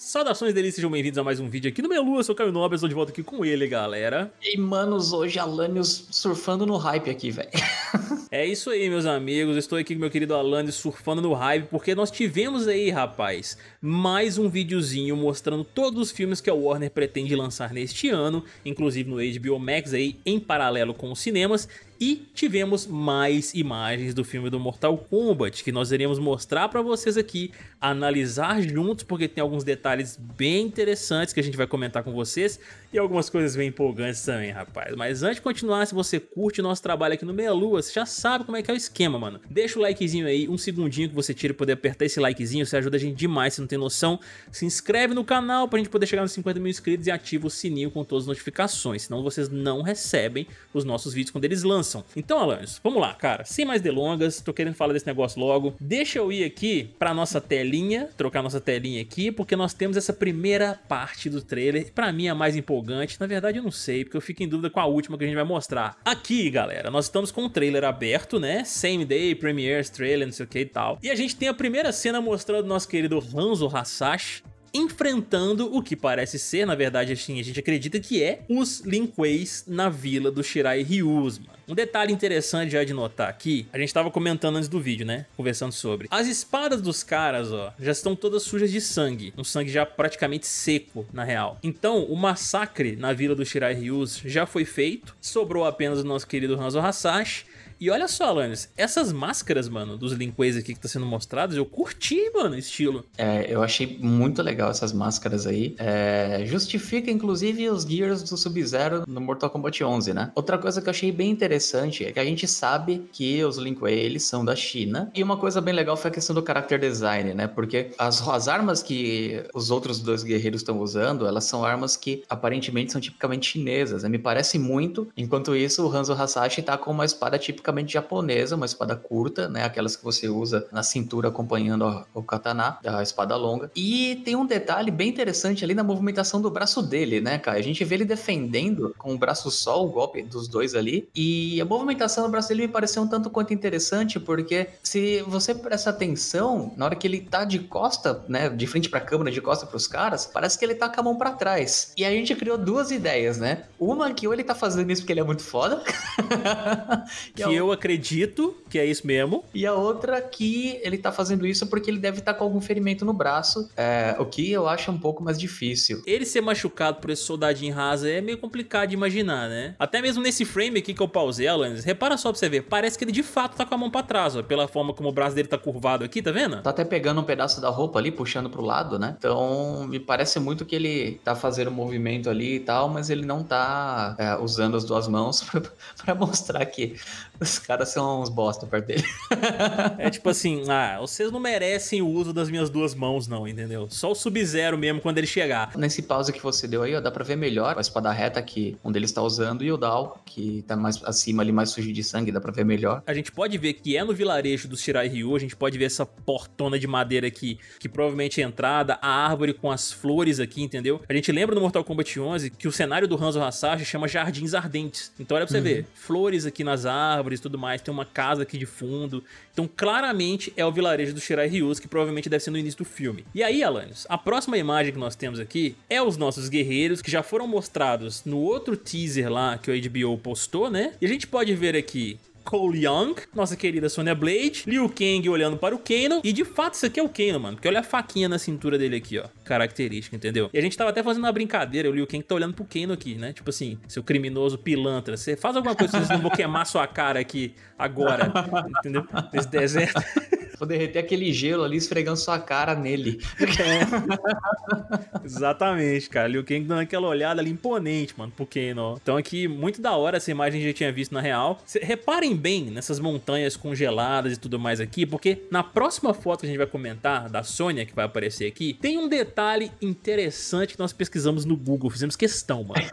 Saudações delícias, sejam bem-vindos a mais um vídeo aqui no Meia eu sou o Caio Nobre, estou de volta aqui com ele, galera. E manos, hoje Alanios surfando no hype aqui, velho. é isso aí, meus amigos, estou aqui com meu querido Alanios surfando no hype, porque nós tivemos aí, rapaz, mais um videozinho mostrando todos os filmes que a Warner pretende lançar neste ano, inclusive no HBO Max aí, em paralelo com os cinemas, e tivemos mais imagens do filme do Mortal Kombat que nós iremos mostrar para vocês aqui, analisar juntos, porque tem alguns detalhes bem interessantes que a gente vai comentar com vocês e algumas coisas bem empolgantes também, rapaz. Mas antes de continuar, se você curte nosso trabalho aqui no Meia Lua, você já sabe como é que é o esquema, mano. Deixa o likezinho aí, um segundinho que você tira e poder apertar esse likezinho, você ajuda a gente demais, se não tem noção. Se inscreve no canal pra gente poder chegar nos 50 mil inscritos e ativa o sininho com todas as notificações, senão vocês não recebem os nossos vídeos quando eles lançam lançam. Então, Alanis, vamos lá, cara. Sem mais delongas, tô querendo falar desse negócio logo. Deixa eu ir aqui pra nossa telinha, trocar nossa telinha aqui, porque nós temos essa primeira parte do trailer. Pra mim, é a mais empolgante. Na verdade, eu não sei, porque eu fico em dúvida com a última que a gente vai mostrar. Aqui, galera, nós estamos com o um trailer aberto, né? Same day, premieres, trailer, não sei o que e tal. E a gente tem a primeira cena mostrando o nosso querido Hanzo Hasashi enfrentando o que parece ser, na verdade, assim, a gente acredita que é os Linqueis na vila do Shirai Ryuzma. Um detalhe interessante já de notar aqui, a gente tava comentando antes do vídeo, né? Conversando sobre. As espadas dos caras, ó, já estão todas sujas de sangue. Um sangue já praticamente seco, na real. Então, o massacre na vila do Shirai Ryus já foi feito. Sobrou apenas o nosso querido Hanzo Hasashi e olha só, Alanis, essas máscaras, mano, dos Linquays aqui que tá sendo mostradas, eu curti, mano, estilo. É, eu achei muito legal essas máscaras aí. É, justifica, inclusive, os Gears do Sub-Zero no Mortal Kombat 11, né? Outra coisa que eu achei bem interessante é que a gente sabe que os Linquei, eles são da China. E uma coisa bem legal foi a questão do character design, né? Porque as, as armas que os outros dois guerreiros estão usando, elas são armas que aparentemente são tipicamente chinesas, né? Me parece muito. Enquanto isso, o Hanzo Hasashi tá com uma espada típica tipicamente japonesa, uma espada curta, né? Aquelas que você usa na cintura acompanhando o katana, da espada longa. E tem um detalhe bem interessante ali na movimentação do braço dele, né, cara? A gente vê ele defendendo com o braço só o golpe dos dois ali. E a movimentação do braço dele me pareceu um tanto quanto interessante, porque se você presta atenção, na hora que ele tá de costa, né, de frente pra câmera, de costa pros caras, parece que ele tá com a mão pra trás. E a gente criou duas ideias, né? Uma que ou ele tá fazendo isso porque ele é muito foda, que é eu acredito que é isso mesmo. E a outra que ele tá fazendo isso porque ele deve estar tá com algum ferimento no braço, é, o que eu acho um pouco mais difícil. Ele ser machucado por esse soldadinho rasa é meio complicado de imaginar, né? Até mesmo nesse frame aqui que eu pausei, Alanis, repara só pra você ver, parece que ele de fato tá com a mão pra trás, ó, pela forma como o braço dele tá curvado aqui, tá vendo? Tá até pegando um pedaço da roupa ali, puxando pro lado, né? Então, me parece muito que ele tá fazendo um movimento ali e tal, mas ele não tá é, usando as duas mãos para mostrar que os caras são uns bosta perto dele. é tipo assim, ah, vocês não merecem o uso das minhas duas mãos, não, entendeu? Só o Sub-Zero mesmo quando ele chegar. Nesse pausa que você deu aí, ó, dá pra ver melhor a espada reta que um deles tá usando e o Dal, que tá mais acima ali, mais sujo de sangue, dá pra ver melhor. A gente pode ver que é no vilarejo do Shirai Ryu, a gente pode ver essa portona de madeira aqui, que provavelmente é a entrada, a árvore com as flores aqui, entendeu? A gente lembra no Mortal Kombat 11 que o cenário do Hanzo Hasashi chama Jardins Ardentes. Então olha pra você uhum. ver, flores aqui nas árvores, e tudo mais, tem uma casa aqui de fundo. Então, claramente é o vilarejo do Shirai Ryus, que provavelmente deve ser no início do filme. E aí, Alanios, a próxima imagem que nós temos aqui é os nossos guerreiros que já foram mostrados no outro teaser lá que o HBO postou, né? E a gente pode ver aqui Cole Young, nossa querida Sonya Blade, Liu Kang olhando para o Kano, e de fato isso aqui é o Kano, mano, porque olha a faquinha na cintura dele aqui, ó característica, entendeu? E a gente tava até fazendo uma brincadeira, eu li o Ken que tá olhando pro Keno aqui, né? Tipo assim, seu criminoso pilantra, você faz alguma coisa, senão eu vou queimar sua cara aqui agora, entendeu? Nesse deserto. Vou derreter aquele gelo ali esfregando sua cara nele. É. Exatamente, cara. Liu Kang dando aquela olhada ali imponente, mano, pro Kano. Então aqui, muito da hora essa imagem que gente já tinha visto na real. Cê, reparem bem nessas montanhas congeladas e tudo mais aqui, porque na próxima foto que a gente vai comentar, da Sônia, que vai aparecer aqui, tem um detalhe detalhe interessante que nós pesquisamos no Google, fizemos questão, mano.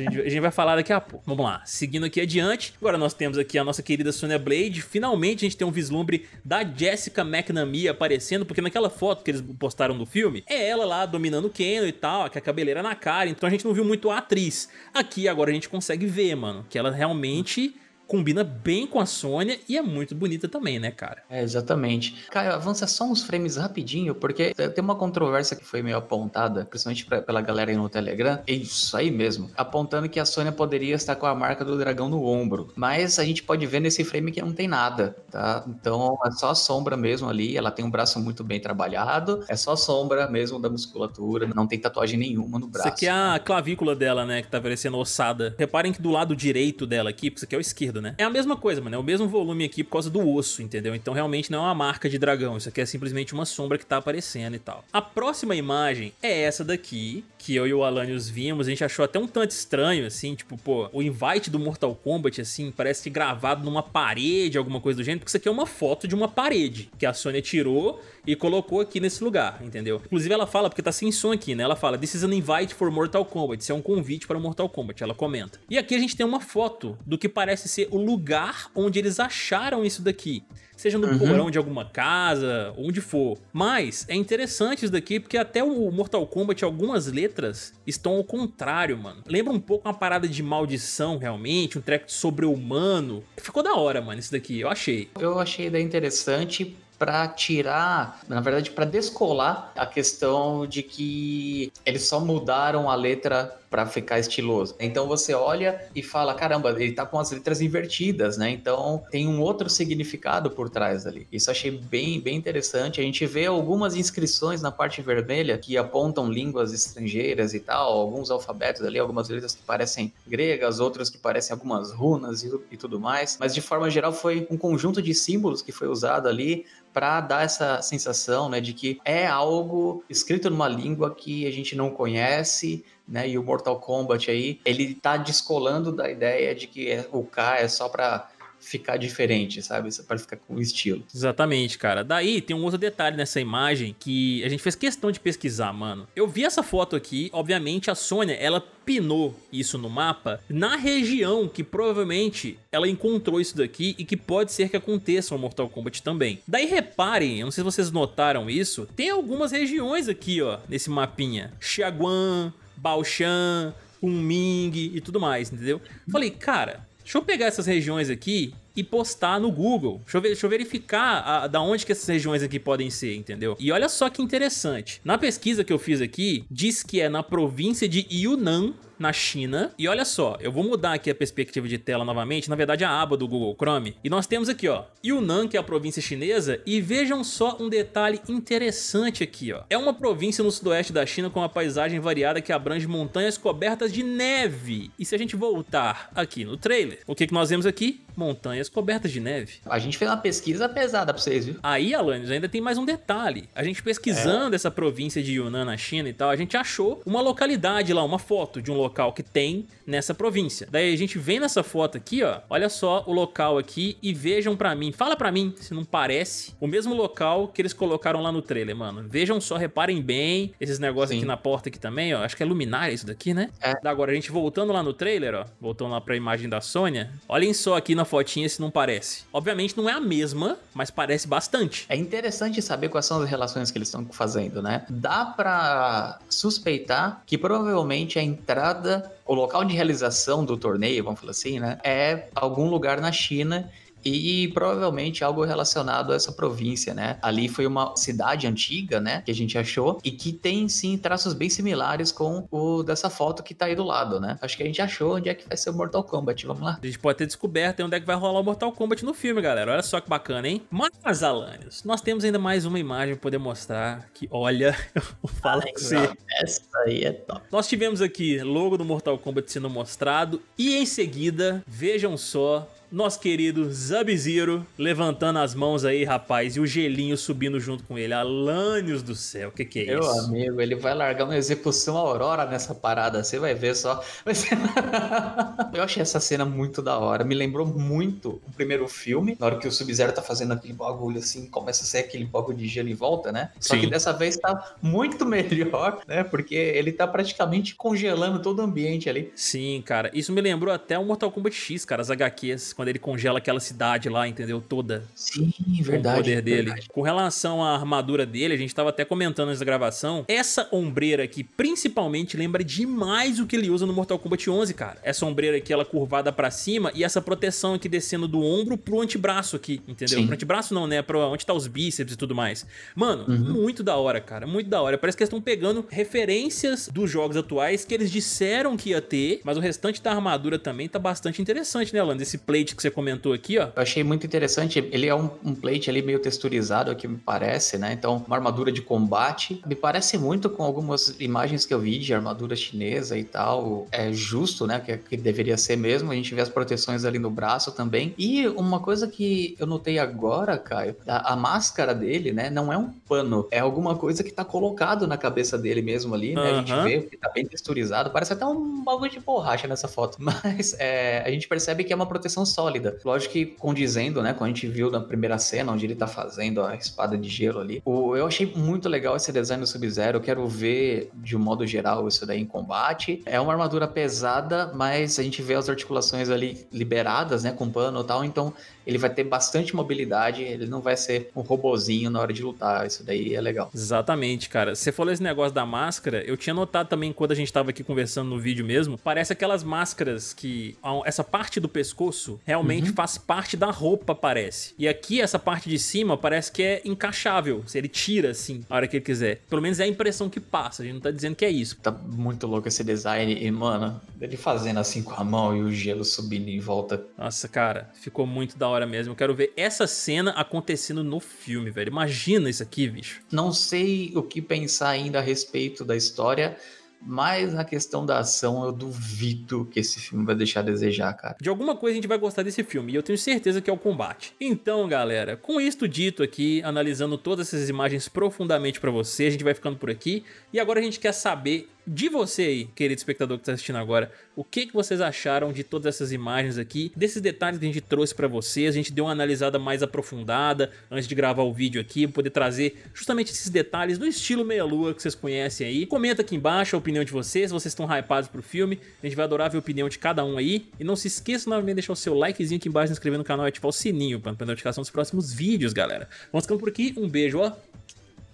a gente vai falar daqui a pouco. Vamos lá, seguindo aqui adiante. Agora nós temos aqui a nossa querida Sonya Blade. Finalmente a gente tem um vislumbre da Jessica McNamee aparecendo, porque naquela foto que eles postaram do filme, é ela lá dominando o Keno e tal, com a cabeleira na cara, então a gente não viu muito a atriz. Aqui agora a gente consegue ver, mano, que ela realmente combina bem com a Sônia e é muito bonita também, né, cara? É, exatamente. Cara, avança só uns frames rapidinho, porque tem uma controvérsia que foi meio apontada, principalmente pra, pela galera aí no Telegram. É isso aí mesmo. Apontando que a Sônia poderia estar com a marca do dragão no ombro. Mas a gente pode ver nesse frame que não tem nada, tá? Então é só a sombra mesmo ali. Ela tem um braço muito bem trabalhado. É só a sombra mesmo da musculatura. Não tem tatuagem nenhuma no braço. Isso aqui é a clavícula dela, né? Que tá parecendo ossada. Reparem que do lado direito dela aqui, isso aqui é o esquerdo, né? né? É a mesma coisa, mano. É o mesmo volume aqui por causa do osso, entendeu? Então realmente não é uma marca de dragão. Isso aqui é simplesmente uma sombra que tá aparecendo e tal. A próxima imagem é essa daqui, que eu e o Alanios vimos. A gente achou até um tanto estranho, assim, tipo, pô, o invite do Mortal Kombat, assim, parece gravado numa parede, alguma coisa do gênero, porque isso aqui é uma foto de uma parede que a Sony tirou e colocou aqui nesse lugar, entendeu? Inclusive ela fala, porque tá sem som aqui, né? Ela fala, this is an invite for Mortal Kombat. Isso é um convite para Mortal Kombat, ela comenta. E aqui a gente tem uma foto do que parece ser o lugar onde eles acharam isso daqui. Seja no uhum. porão de alguma casa, onde for. Mas é interessante isso daqui, porque até o Mortal Kombat, algumas letras estão ao contrário, mano. Lembra um pouco uma parada de maldição, realmente, um treco sobre-humano. Ficou da hora, mano, isso daqui, eu achei. Eu achei daí interessante para tirar, na verdade, para descolar a questão de que eles só mudaram a letra para ficar estiloso. Então você olha e fala, caramba, ele tá com as letras invertidas, né? Então tem um outro significado por trás ali. Isso achei bem, bem interessante. A gente vê algumas inscrições na parte vermelha que apontam línguas estrangeiras e tal, alguns alfabetos ali, algumas letras que parecem gregas, outras que parecem algumas runas e, e tudo mais. Mas de forma geral foi um conjunto de símbolos que foi usado ali para dar essa sensação, né, de que é algo escrito numa língua que a gente não conhece, né? E o Mortal Kombat aí, ele tá descolando da ideia de que é, o K é só pra ficar diferente, sabe? Só pra ficar com estilo. Exatamente, cara. Daí tem um outro detalhe nessa imagem que a gente fez questão de pesquisar, mano. Eu vi essa foto aqui, obviamente a Sônia, ela pinou isso no mapa na região que provavelmente ela encontrou isso daqui e que pode ser que aconteça o Mortal Kombat também. Daí reparem, eu não sei se vocês notaram isso, tem algumas regiões aqui, ó, nesse mapinha. Xiaguan, Baoshan, Kunming e tudo mais, entendeu? Falei, cara, deixa eu pegar essas regiões aqui e postar no Google. Deixa eu, ver, deixa eu verificar a, da onde que essas regiões aqui podem ser, entendeu? E olha só que interessante. Na pesquisa que eu fiz aqui, diz que é na província de Yunnan, na China. E olha só, eu vou mudar aqui a perspectiva de tela novamente, na verdade a aba do Google Chrome. E nós temos aqui, ó, Yunnan, que é a província chinesa, e vejam só um detalhe interessante aqui, ó. É uma província no sudoeste da China com uma paisagem variada que abrange montanhas cobertas de neve. E se a gente voltar aqui no trailer, o que, que nós vemos aqui? Montanhas cobertas de neve. A gente fez uma pesquisa pesada pra vocês, viu? Aí, Alanis, ainda tem mais um detalhe. A gente pesquisando é. essa província de Yunnan na China e tal, a gente achou uma localidade lá, uma foto de um local local que tem nessa província. Daí a gente vem nessa foto aqui, ó. Olha só o local aqui e vejam pra mim. Fala pra mim se não parece o mesmo local que eles colocaram lá no trailer, mano. Vejam só, reparem bem esses negócios aqui na porta aqui também, ó. Acho que é luminária isso daqui, né? É. Agora, a gente voltando lá no trailer, ó. Voltando lá pra imagem da Sônia. Olhem só aqui na fotinha se não parece. Obviamente não é a mesma, mas parece bastante. É interessante saber quais são as relações que eles estão fazendo, né? Dá pra suspeitar que provavelmente a entrada o local de realização do torneio, vamos falar assim, né? É algum lugar na China e provavelmente algo relacionado a essa província, né? Ali foi uma cidade antiga, né? Que a gente achou e que tem sim traços bem similares com o dessa foto que tá aí do lado, né? Acho que a gente achou onde é que vai ser o Mortal Kombat. Vamos lá. A gente pode ter descoberto onde é que vai rolar o Mortal Kombat no filme, galera. Olha só que bacana, hein? Mas, Alanios, nós temos ainda mais uma imagem pra poder mostrar que, olha, eu falo Ai, você. Essa aí é top. Nós tivemos aqui logo do Mortal Kombat sendo mostrado e em seguida, vejam só nosso querido Zabziro levantando as mãos aí, rapaz, e o gelinho subindo junto com ele. Alanios do céu, o que, que é Meu isso? Meu amigo, ele vai largar uma execução aurora nessa parada, você vai ver só. Eu achei essa cena muito da hora, me lembrou muito o primeiro filme, na hora que o Sub-Zero tá fazendo aquele bagulho assim, começa a ser aquele bagulho de gelo em volta, né? Só Sim. que dessa vez tá muito melhor, né? Porque ele tá praticamente congelando todo o ambiente ali. Sim, cara, isso me lembrou até o Mortal Kombat X, cara, as HQs, quando ele congela aquela cidade lá, entendeu? Toda. Sim, verdade. o poder dele. Com relação à armadura dele, a gente tava até comentando nessa gravação, essa ombreira aqui principalmente lembra demais o que ele usa no Mortal Kombat 11, cara. Essa ombreira aqui, ela curvada para cima e essa proteção aqui descendo do ombro pro antebraço aqui, entendeu? Sim. Pro antebraço não, né? Pra onde tá os bíceps e tudo mais. Mano, uhum. muito da hora, cara. Muito da hora. Parece que eles estão pegando referências dos jogos atuais que eles disseram que ia ter, mas o restante da armadura também tá bastante interessante, né, Alan? Esse plate plate que você comentou aqui, ó. Eu achei muito interessante. Ele é um, um plate ali meio texturizado, aqui o que me parece, né? Então, uma armadura de combate. Me parece muito com algumas imagens que eu vi de armadura chinesa e tal. É justo, né? Que, que deveria ser mesmo. A gente vê as proteções ali no braço também. E uma coisa que eu notei agora, Caio, a, a máscara dele, né? Não é um pano, é alguma coisa que tá colocado na cabeça dele mesmo ali, né? Uhum. A gente vê que tá bem texturizado. Parece até um bagulho de borracha nessa foto. Mas é, a gente percebe que é uma proteção só sólida. Lógico que condizendo, né, quando a gente viu na primeira cena, onde ele tá fazendo a espada de gelo ali, o, eu achei muito legal esse design do Sub-Zero, eu quero ver de um modo geral isso daí em combate. É uma armadura pesada, mas a gente vê as articulações ali liberadas, né, com pano e tal, então ele vai ter bastante mobilidade, ele não vai ser um robozinho na hora de lutar. Isso daí é legal. Exatamente, cara. Você falou esse negócio da máscara, eu tinha notado também quando a gente tava aqui conversando no vídeo mesmo, parece aquelas máscaras que essa parte do pescoço realmente uhum. faz parte da roupa, parece. E aqui essa parte de cima parece que é encaixável, ele tira assim, a hora que ele quiser. Pelo menos é a impressão que passa, a gente não tá dizendo que é isso. Tá muito louco esse design e, mano, ele fazendo assim com a mão e o gelo subindo em volta. Nossa, cara, ficou muito da hora mesmo. Eu quero ver essa cena acontecendo no filme, velho. Imagina isso aqui, bicho. Não sei o que pensar ainda a respeito da história. Mas na questão da ação, eu duvido que esse filme vai deixar a desejar, cara. De alguma coisa a gente vai gostar desse filme, e eu tenho certeza que é o combate. Então, galera, com isto dito aqui, analisando todas essas imagens profundamente para você, a gente vai ficando por aqui. E agora a gente quer saber de você aí, querido espectador que está assistindo agora, o que, que vocês acharam de todas essas imagens aqui, desses detalhes que a gente trouxe para vocês, a gente deu uma analisada mais aprofundada antes de gravar o vídeo aqui, poder trazer justamente esses detalhes do estilo meia-lua que vocês conhecem aí. Comenta aqui embaixo a opinião de vocês, se vocês estão hypados pro filme, a gente vai adorar ver a opinião de cada um aí. E não se esqueça novamente de deixar o seu likezinho aqui embaixo, se inscrever no canal e ativar o sininho para não perder notificação dos próximos vídeos, galera. Vamos ficando por aqui, um beijo, ó.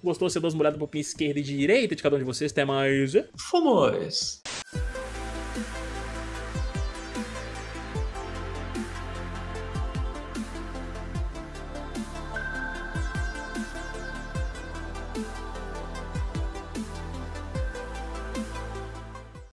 Gostou? Você duas molhadas pro pin esquerda e direita de cada um de vocês. Até mais. Fomos!